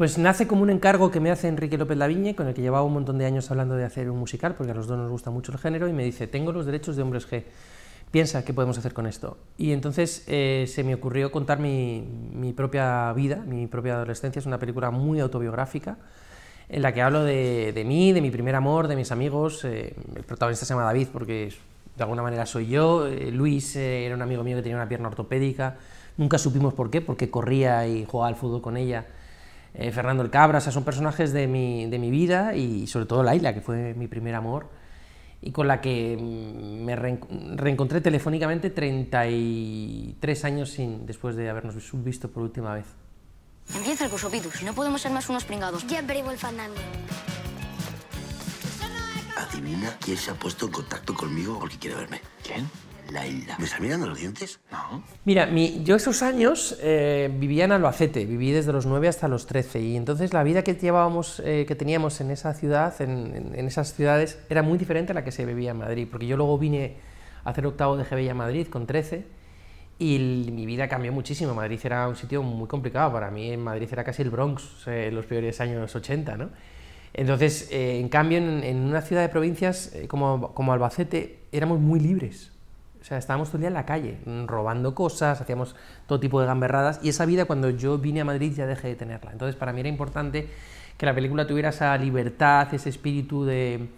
Pues nace como un encargo que me hace Enrique López Laviñe, con el que llevaba un montón de años hablando de hacer un musical, porque a los dos nos gusta mucho el género, y me dice, tengo los derechos de Hombres G, piensa qué podemos hacer con esto. Y entonces eh, se me ocurrió contar mi, propia vida, mi propia adolescencia, es una película muy autobiográfica, en la que hablo de, mí, de mi primer amor, de mis amigos. Eh, el protagonista se llama David porque de alguna manera soy yo. Eh, Luis era un amigo mío que tenía una pierna ortopédica. Nunca supimos por qué, porque corría y jugaba al fútbol con ella eh, Fernando el Cabra, son personajes de mi, de mi vida y sobre todo Laila, que fue mi primer amor y con la que mm, me reencontré telefónicamente 33 años sin, después de habernos visto por última vez. Empieza el curso, Pitus. No podemos ser más unos pringados. Ya averiguo el Fernando. Adivina quién se ha puesto en contacto conmigo o que quiere verme. ¿Quién? ¿Me estás mirando los dientes? No. Mira, yo esos años eh, vivía en Albacete, viví desde los 9 hasta los 13 y entonces la vida que llevábamos, eh, que teníamos en esa ciudad, en, esas ciudades, era muy diferente a la que se vivía en Madrid, porque yo luego vine a hacer octavo de GB a Madrid con 13 y mi vida cambió muchísimo. Madrid era un sitio muy complicado para mí, en Madrid era casi el Bronx en los peores años 80, ¿no? Entonces, eh, en cambio, en, una ciudad de provincias como Albacete éramos muy libres, o sea, estábamos todo el día en la calle, mm, robando cosas, hacíamos todo tipo de gamberradas y esa vida cuando yo vine a Madrid ya dejé de tenerla. Entonces para mí era importante que la película tuviera esa libertad, ese espíritu de,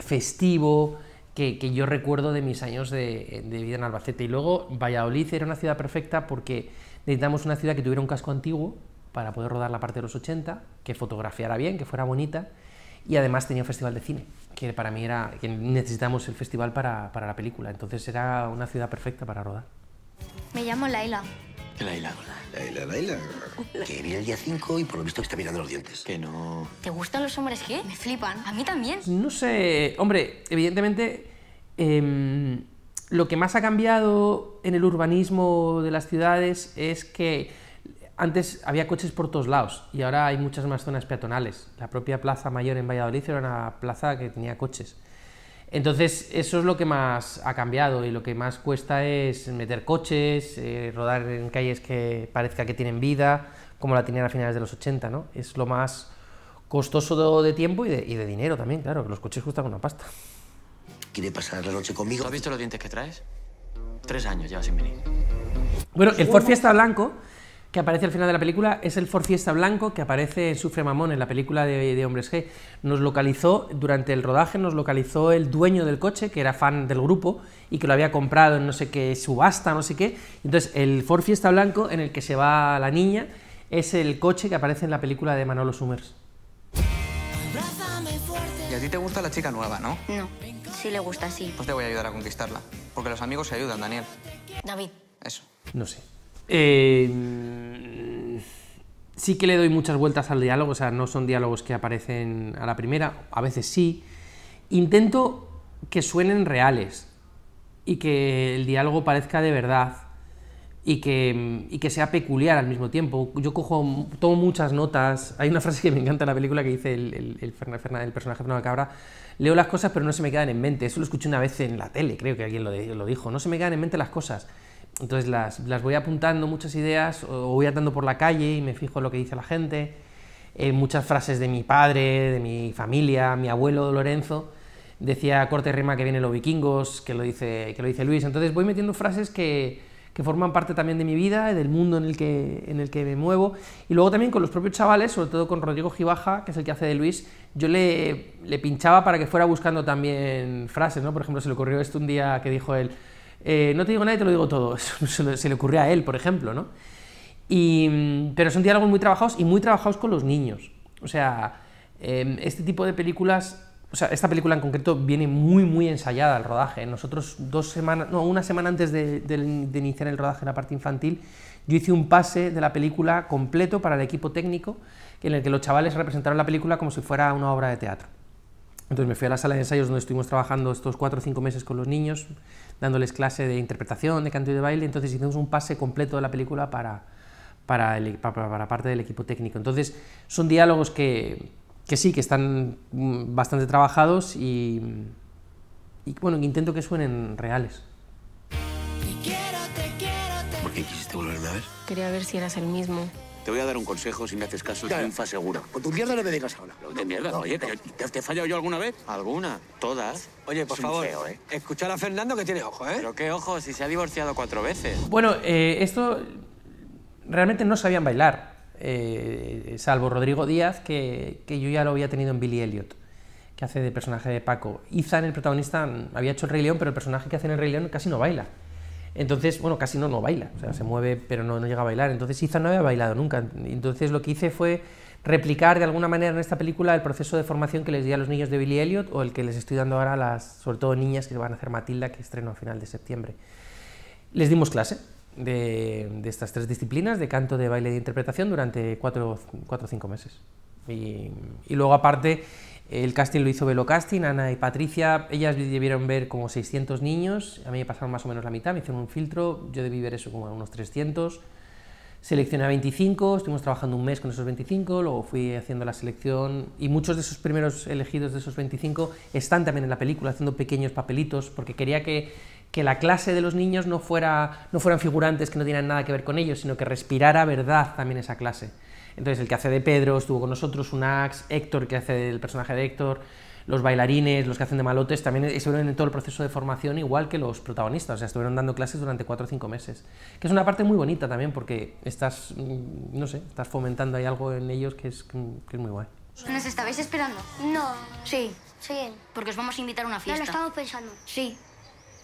festivo que, yo recuerdo de mis años de, vida en Albacete. Y luego Valladolid era una ciudad perfecta porque necesitamos una ciudad que tuviera un casco antiguo para poder rodar la parte de los 80, que fotografiara bien, que fuera bonita y además tenía un festival de cine, que para mí era, que necesitamos el festival para, para la película, entonces era una ciudad perfecta para rodar. Me llamo Laila. Laila. Laila, Laila. Que viene el día 5 y por lo visto está mirando los dientes. Que no... ¿Te gustan los hombres qué? Me flipan. A mí también. No sé, hombre, evidentemente... Em, lo que más ha cambiado en el urbanismo de las ciudades es que antes había coches por todos lados y ahora hay muchas más zonas peatonales. La propia Plaza Mayor en Valladolid era una plaza que tenía coches. Entonces, eso es lo que más ha cambiado y lo que más cuesta es meter coches, eh, rodar en calles que parezca que tienen vida, como la tenían a finales de los 80, ¿no? Es lo más costoso de, tiempo y de, dinero también, claro, los coches cuestan una pasta. ¿Quiere pasar la noche conmigo? ¿Has visto los dientes que traes? Tres años llevas sin venir. Bueno, el Ford Fiesta Blanco que aparece al final de la película es el Ford Fiesta blanco que aparece en Sufre Mamón en la película de, Hombres G. Nos localizó, durante el rodaje, nos localizó el dueño del coche, que era fan del grupo y que lo había comprado en no sé qué subasta, no sé qué. Entonces, el Ford Fiesta blanco en el que se va la niña es el coche que aparece en la película de Manolo Summers. Y a ti te gusta la chica nueva, ¿no? No, sí le gusta, sí. Pues te voy a ayudar a conquistarla, porque los amigos se ayudan, Daniel. David. Eso. No sé. Eh, sí que le doy muchas vueltas al diálogo, o sea, no son diálogos que aparecen a la primera, a veces sí. Intento que suenen reales y que el diálogo parezca de verdad y que, que sea peculiar al mismo tiempo. Yo cojo, tomo muchas notas. Hay una frase que me encanta en la película que dice el, el, el, personaje Fernando Cabra. Leo las cosas pero no se me quedan en mente. Eso lo escuché una vez en la tele, creo que alguien lo, lo dijo. No se me quedan en mente las cosas. Entonces las, voy apuntando muchas ideas o voy andando por la calle y me fijo en lo que dice la gente. en eh, muchas frases de mi padre, de mi familia, mi abuelo Lorenzo. Decía corte rima que vienen los vikingos, que lo dice, que lo dice Luis. Entonces voy metiendo frases que, forman parte también de mi vida del mundo en el, que, en el que me muevo. Y luego también con los propios chavales, sobre todo con Rodrigo Gibaja, que es el que hace de Luis, yo le, pinchaba para que fuera buscando también frases. ¿no? Por ejemplo, se le ocurrió esto un día que dijo él eh, no te digo nada y te lo digo todo. se le ocurrió a él, por ejemplo, ¿no? Y, mm, pero son diálogos muy trabajados y muy trabajados con los niños. O sea, em, este tipo de películas, o sea, esta película en concreto viene muy, muy ensayada al rodaje. Nosotros dos semanas, no, una semana antes de, de iniciar el rodaje en la parte infantil, yo hice un pase de la película completo para el equipo técnico en el que los chavales representaron la película como si fuera una obra de teatro. Entonces me fui a la sala de ensayos donde estuvimos trabajando estos cuatro o cinco meses con los niños, dándoles clase de interpretación, de canto y de baile. Entonces hicimos un pase completo de la película para, para, para, parte del equipo técnico. Entonces son diálogos que, que sí, que están mm, bastante trabajados y, y bueno, intento que suenen reales. ¿Por qué quisiste volverme a ver? Quería ver si eras el mismo. Te voy a dar un consejo, si me haces caso, triunfa seguro. Con pues tu mierda no me digas ahora. No, de mierda, oye, ¿te, he fallado yo alguna vez? ¿Alguna? Todas. Oye, por favor, ¿eh? escuchar a Fernando que tiene ojo, ¿eh? Pero qué ojo? si se ha divorciado cuatro veces. Bueno, eh, esto realmente no sabían bailar, eh, salvo Rodrigo Díaz, que, que, yo ya lo había tenido en Billy Elliot, que hace de personaje de Paco. Izan, el protagonista, había hecho el Rey León, pero el personaje que hace en el Rey León casi no baila. Entonces, bueno, casi no, no baila, o sea, se mueve, pero no, llega a bailar. Entonces, Isa no había bailado nunca. Entonces, lo que hice fue replicar de alguna manera en esta película el proceso de formación que les di a los niños de Billy Elliot o el que les estoy dando ahora a las, sobre todo niñas que van a hacer Matilda, que estreno a final de septiembre. Les dimos clase de, estas tres disciplinas, de canto, de baile y de interpretación, durante cuatro, o cinco meses. y luego, aparte, el casting lo hizo Velo Casting, Ana y Patricia. Ellas debieron ver como 600 niños, a mí me pasaron más o menos la mitad, me hicieron un filtro, yo debí ver eso como unos 300. Seleccioné a 25, estuvimos trabajando un mes con esos 25, luego fui haciendo la selección y muchos de esos primeros elegidos de esos 25 están también en la película haciendo pequeños papelitos porque quería que, la clase de los niños no, fuera, no fueran figurantes que no tienen nada que ver con ellos, sino que respirara verdad también esa clase. Entonces, el que hace de Pedro estuvo con nosotros, un Axe, Héctor, que hace el personaje de Héctor, los bailarines, los que hacen de malotes, también estuvieron en todo el proceso de formación igual que los protagonistas, o sea, estuvieron dando clases durante cuatro o cinco meses, que es una parte muy bonita también porque estás, mm, no sé, estás fomentando ahí algo en ellos que es, muy guay. ¿Nos estabais esperando? No. Sí. Sí. Porque os vamos a invitar a una fiesta. No, lo estamos pensando. Sí.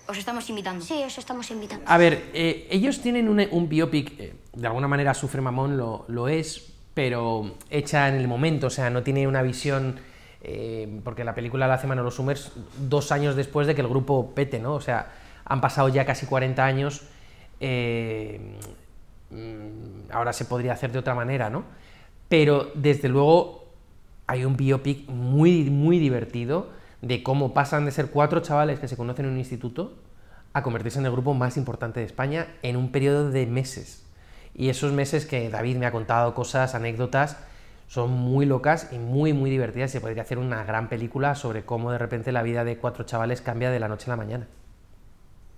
Os estamos invitando. Sí, os estamos invitando. A ver, eh, ellos tienen un, biopic, eh, de alguna manera Sufre Mamón lo, lo es, pero hecha en el momento, o sea, no tiene una visión, eh, porque la película la hace Manolo Summers dos años después de que el grupo pete, ¿no? O sea, han pasado ya casi 40 años, eh, mm, ahora se podría hacer de otra manera, ¿no? Pero desde luego hay un biopic muy, muy divertido de cómo pasan de ser cuatro chavales que se conocen en un instituto a convertirse en el grupo más importante de España en un periodo de meses. Y esos meses que David me ha contado cosas, anécdotas, son muy locas y muy, muy divertidas. Se podría hacer una gran película sobre cómo de repente la vida de cuatro chavales cambia de la noche a la mañana.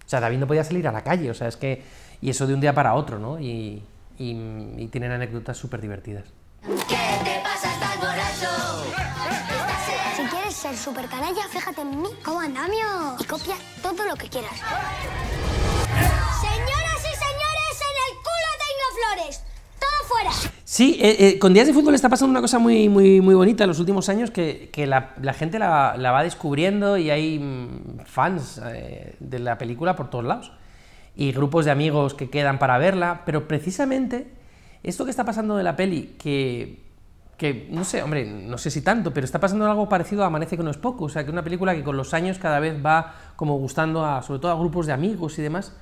O sea, David no podía salir a la calle, o sea, es que. Y eso de un día para otro, ¿no? Y, tienen anécdotas súper divertidas. ¿Qué te pasa, borracho? Si quieres ser súper canalla, fíjate en mí como andamio y copia todo lo que quieras. Sí, eh, eh, con Días de Fútbol está pasando una cosa muy, muy, muy bonita en los últimos años que, que la, gente la, va descubriendo y hay mm, fans eh, de la película por todos lados y grupos de amigos que quedan para verla, pero precisamente esto que está pasando de la peli, que, no sé, hombre, no sé si tanto, pero está pasando algo parecido a Amanece que no es poco, o sea, que una película que con los años cada vez va como gustando a, sobre todo a grupos de amigos y demás,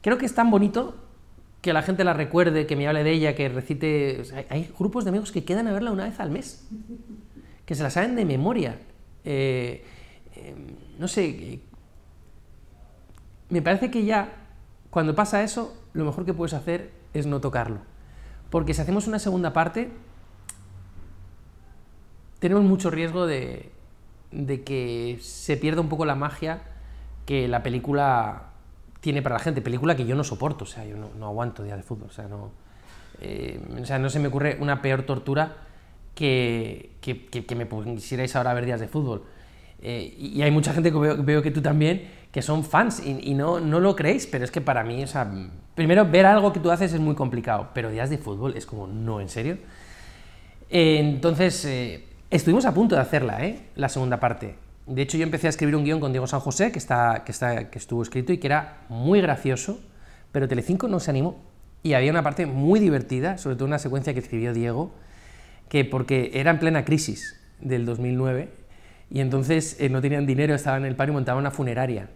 creo que es tan bonito que la gente la recuerde, que me hable de ella, que recite... hay grupos de amigos que quedan a verla una vez al mes, que se la saben de memoria. Eh, em, no sé, eh, me parece que ya cuando pasa eso, lo mejor que puedes hacer es no tocarlo. Porque si hacemos una segunda parte, tenemos mucho riesgo de que se pierda un poco la magia que la película tiene para la gente. Película que yo no soporto, o sea, yo no, aguanto días de fútbol, o sea, no, eh, no se me ocurre una peor tortura que, me pusierais ahora ver días de fútbol. Eh, y hay mucha gente que veo, que tú también, que son fans y, no, no lo creéis, pero es que para mí, o sea, primero ver algo que tú haces es muy complicado, pero días de fútbol es como, no, en serio. Eh, entonces, estuvimos a punto de hacerla, ¿eh? La segunda parte. De hecho, yo empecé a escribir un guión con Diego San José, que, está, estuvo escrito y que era muy gracioso, pero Telecinco no se animó. Y había una parte muy divertida, sobre todo una secuencia que escribió Diego, que porque era en plena crisis del 2009, y entonces eh, no tenían dinero, estaban en el paro y montaban una funeraria.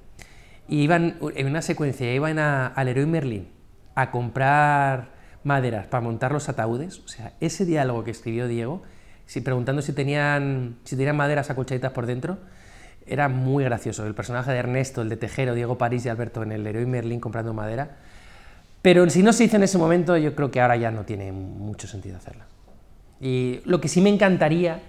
Y iban, en una secuencia, iban al Héroe Merlín a comprar maderas para montar los ataúdes. O sea, ese diálogo que escribió Diego si, preguntando si tenían, si tenían maderas acolchaditas por dentro. Era muy gracioso. El personaje de Ernesto, el de Tejero, Diego París y Alberto en el héroe Merlín comprando madera. Pero si no se hizo en ese momento, yo creo que ahora ya no tiene mucho sentido hacerla. Y lo que sí me encantaría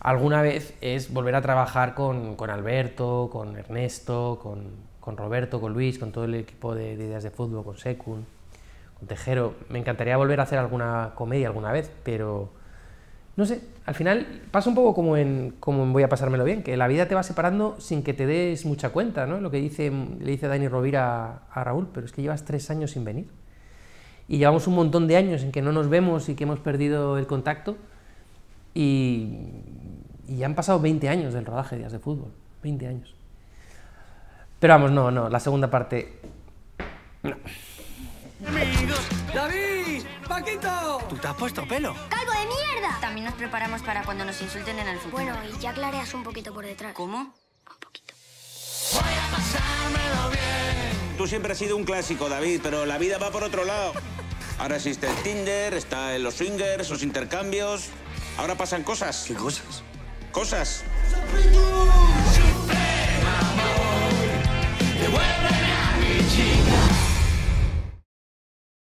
alguna vez es volver a trabajar con, con Alberto, con Ernesto, con, Roberto, con Luis, con todo el equipo de, ideas de fútbol, con Secun, con Tejero. Me encantaría volver a hacer alguna comedia alguna vez, pero no sé, al final pasa un poco como en, como Voy a pasármelo bien, que la vida te va separando sin que te des mucha cuenta, ¿no? Lo que dice, le dice Dani Rovira a, Raúl, pero es que llevas tres años sin venir. Y llevamos un montón de años en que no nos vemos y que hemos perdido el contacto. Y, ya han pasado 20 años del rodaje de Días de Fútbol, 20 años. Pero vamos, no, no, la segunda parte... ¡Paquito! ¿Tú te has puesto pelo? ¡Calvo de mierda! También nos preparamos para cuando nos insulten en el futuro. Bueno, y ya clareas un poquito por detrás. ¿Cómo? Un poquito. Voy a pasármelo bien. Tú siempre has sido un clásico, David, pero la vida va por otro lado. Ahora existe el Tinder, está en los swingers, los intercambios. Ahora pasan cosas. ¿Qué cosas? Cosas.